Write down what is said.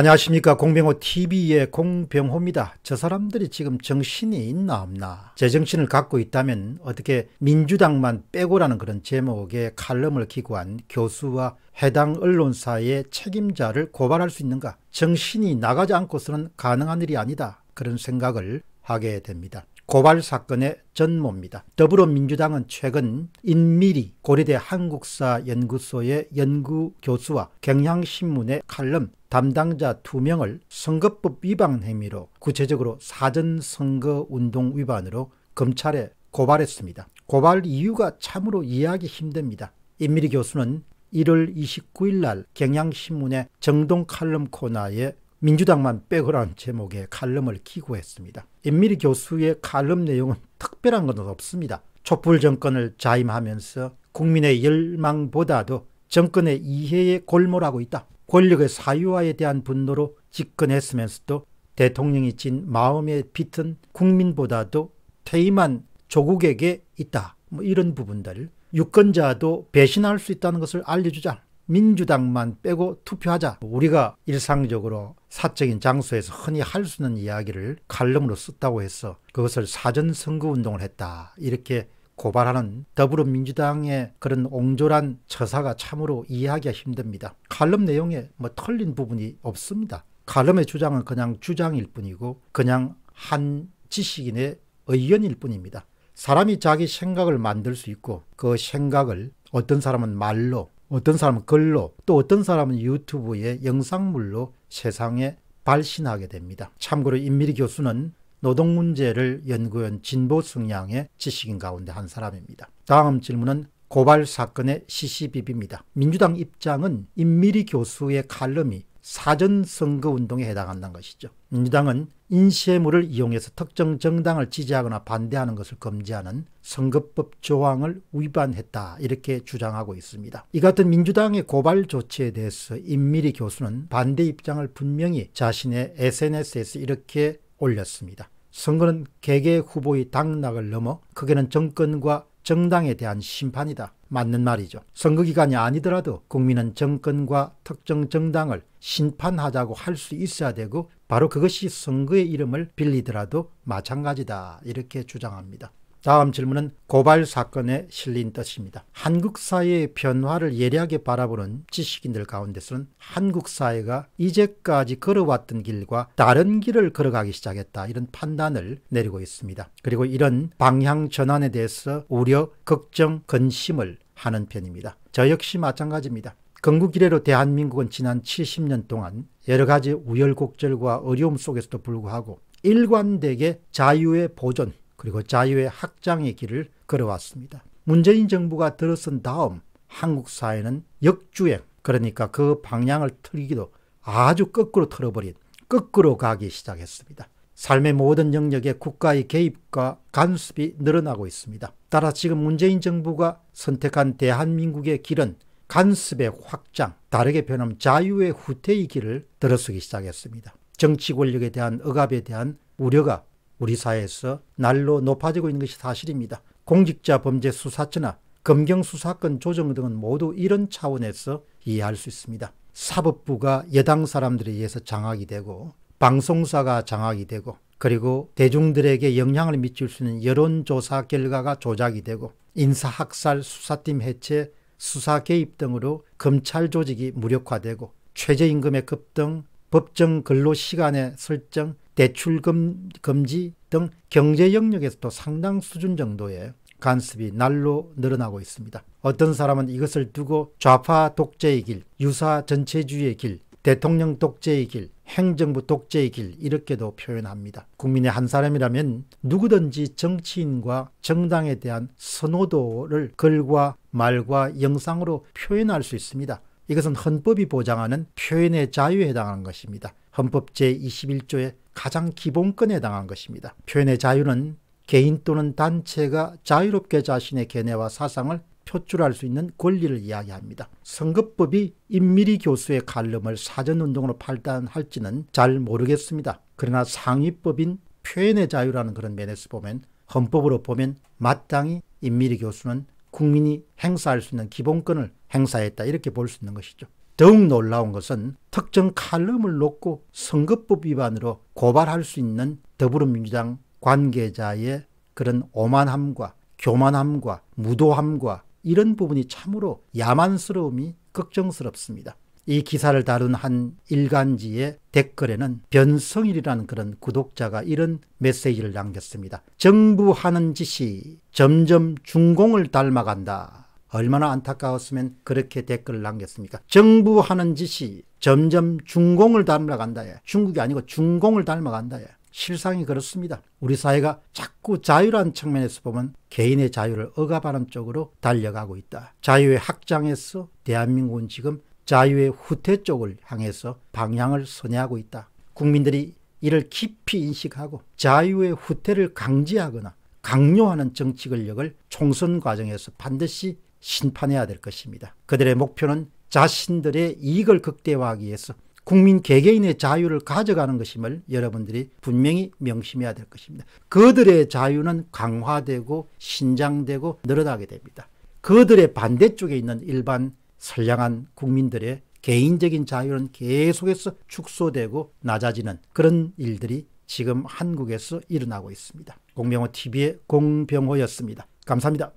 안녕하십니까 공병호TV의 공병호입니다. 저 사람들이 지금 정신이 있나 없나 제 정신을 갖고 있다면 어떻게 민주당만 빼고라는 그런 제목의 칼럼을 기고한 교수와 해당 언론사의 책임자를 고발할 수 있는가 정신이 나가지 않고서는 가능한 일이 아니다 그런 생각을 하게 됩니다. 고발 사건의 전모입니다. 더불어민주당은 최근 인미리 고려대 한국사연구소의 연구교수와 경향신문의 칼럼 담당자 2명을 선거법 위반 혐의로 구체적으로 사전선거운동 위반으로 검찰에 고발했습니다. 고발 이유가 참으로 이해하기 힘듭니다. 임미리 교수는 1월 29일 날 경향신문의 정동 칼럼 코너에 민주당만 빼고라는 제목의 칼럼을 기고했습니다. 임미리 교수의 칼럼 내용은 특별한 건 없습니다. 촛불 정권을 자임하면서 국민의 열망보다도 정권의 이해에 골몰하고 있다. 권력의 사유화에 대한 분노로 집권했으면서도 대통령이 진 마음에 빗은 국민보다도 퇴임한 조국에게 있다. 뭐 이런 부분들 유권자도 배신할 수 있다는 것을 알려주자. 민주당만 빼고 투표하자. 뭐 우리가 일상적으로 사적인 장소에서 흔히 할 수 있는 이야기를 칼럼으로 썼다고 해서 그것을 사전 선거 운동을 했다. 이렇게 고발하는 더불어민주당의 그런 옹졸한 처사가 참으로 이해하기가 힘듭니다. 칼럼 내용에 뭐 틀린 부분이 없습니다. 칼럼의 주장은 그냥 주장일 뿐이고 그냥 한 지식인의 의견일 뿐입니다. 사람이 자기 생각을 만들 수 있고 그 생각을 어떤 사람은 말로 어떤 사람은 글로 또 어떤 사람은 유튜브의 영상물로 세상에 발신하게 됩니다. 참고로 임미리 교수는 노동 문제를 연구한 진보 성향의 지식인 가운데 한 사람입니다. 다음 질문은 고발 사건의 시시비비입니다. 민주당 입장은 임미리 교수의 칼럼이 사전 선거 운동에 해당한다는 것이죠. 민주당은 인쇄물을 이용해서 특정 정당을 지지하거나 반대하는 것을 금지하는 선거법 조항을 위반했다 이렇게 주장하고 있습니다. 이 같은 민주당의 고발 조치에 대해서 임미리 교수는 반대 입장을 분명히 자신의 SNS에서 이렇게 올렸습니다. 선거는 개개 후보의 당락을 넘어 크게는 정권과 정당에 대한 심판이다. 맞는 말이죠. 선거기간이 아니더라도 국민은 정권과 특정 정당을 심판하자고 할 수 있어야 되고 바로 그것이 선거의 이름을 빌리더라도 마찬가지다. 이렇게 주장합니다. 다음 질문은 고발 사건에 실린 뜻입니다. 한국 사회의 변화를 예리하게 바라보는 지식인들 가운데서는 한국 사회가 이제까지 걸어왔던 길과 다른 길을 걸어가기 시작했다 이런 판단을 내리고 있습니다. 그리고 이런 방향 전환에 대해서 우려, 걱정, 근심을 하는 편입니다. 저 역시 마찬가지입니다. 건국 이래로 대한민국은 지난 70년 동안 여러 가지 우열곡절과 어려움 속에서도 불구하고 일관되게 자유의 보존, 그리고 자유의 확장의 길을 걸어왔습니다. 문재인 정부가 들어선 다음 한국 사회는 역주행, 그러니까 그 방향을 틀기도 아주 거꾸로 틀어버린, 거꾸로 가기 시작했습니다. 삶의 모든 영역에 국가의 개입과 간섭이 늘어나고 있습니다. 따라 지금 문재인 정부가 선택한 대한민국의 길은 간섭의 확장, 다르게 표현하면 자유의 후퇴의 길을 들어서기 시작했습니다. 정치 권력에 대한 억압에 대한 우려가 우리 사회에서 날로 높아지고 있는 것이 사실입니다. 공직자 범죄 수사처나 검경 수사권 조정 등은 모두 이런 차원에서 이해할 수 있습니다. 사법부가 여당 사람들에 의해서 장악이 되고 방송사가 장악이 되고 그리고 대중들에게 영향을 미칠 수 있는 여론조사 결과가 조작이 되고 인사학살 수사팀 해체 수사 개입 등으로 검찰 조직이 무력화되고 최저임금의 급등 법정 근로 시간의 설정, 대출 금, 금지 등 경제 영역에서도 상당 수준 정도의 간섭이 날로 늘어나고 있습니다. 어떤 사람은 이것을 두고 좌파 독재의 길, 유사 전체주의의 길, 대통령 독재의 길, 행정부 독재의 길 이렇게도 표현합니다. 국민의 한 사람이라면 누구든지 정치인과 정당에 대한 선호도를 글과 말과 영상으로 표현할 수 있습니다. 이것은 헌법이 보장하는 표현의 자유에 해당하는 것입니다. 헌법 제21조의 가장 기본권에 해당하는 것입니다. 표현의 자유는 개인 또는 단체가 자유롭게 자신의 견해와 사상을 표출할 수 있는 권리를 이야기합니다. 선거법이 임미리 교수의 칼럼을 사전운동으로 판단할지는 잘 모르겠습니다. 그러나 상위법인 표현의 자유라는 그런 면에서 보면 헌법으로 보면 마땅히 임미리 교수는 국민이 행사할 수 있는 기본권을 행사했다 이렇게 볼 수 있는 것이죠. 더욱 놀라운 것은 특정 칼럼을 놓고 선거법 위반으로 고발할 수 있는 더불어민주당 관계자의 그런 오만함과 교만함과 무도함과 이런 부분이 참으로 야만스러움이 걱정스럽습니다. 이 기사를 다룬 한 일간지의 댓글에는 변성일이라는 그런 구독자가 이런 메시지를 남겼습니다. 정부 하는 짓이 점점 중공을 닮아간다. 얼마나 안타까웠으면 그렇게 댓글을 남겼습니까? 정부 하는 짓이 점점 중공을 닮아간다. 중국이 아니고 중공을 닮아간다. 실상이 그렇습니다. 우리 사회가 자꾸 자유란 측면에서 보면 개인의 자유를 억압하는 쪽으로 달려가고 있다. 자유의 학장에서 대한민국은 지금 자유의 후퇴 쪽을 향해서 방향을 선회하고 있다. 국민들이 이를 깊이 인식하고 자유의 후퇴를 강제하거나 강요하는 정치 권력을 총선 과정에서 반드시 심판해야 될 것입니다. 그들의 목표는 자신들의 이익을 극대화하기 위해서 국민 개개인의 자유를 가져가는 것임을 여러분들이 분명히 명심해야 될 것입니다. 그들의 자유는 강화되고 신장되고 늘어나게 됩니다. 그들의 반대쪽에 있는 일반 선량한 국민들의 개인적인 자유는 계속해서 축소되고 낮아지는 그런 일들이 지금 한국에서 일어나고 있습니다. 공병호 TV의 공병호였습니다. 감사합니다.